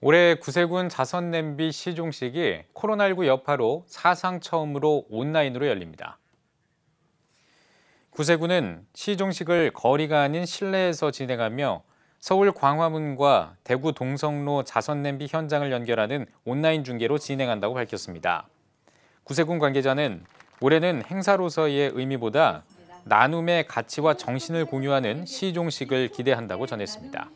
올해 구세군 자선 냄비 시종식이 코로나19 여파로 사상 처음으로 온라인으로 열립니다. 구세군은 시종식을 거리가 아닌 실내에서 진행하며 서울 광화문과 대구 동성로 자선 냄비 현장을 연결하는 온라인 중계로 진행한다고 밝혔습니다. 구세군 관계자는 올해는 행사로서의 의미보다 나눔의 가치와 정신을 공유하는 시종식을 기대한다고 전했습니다.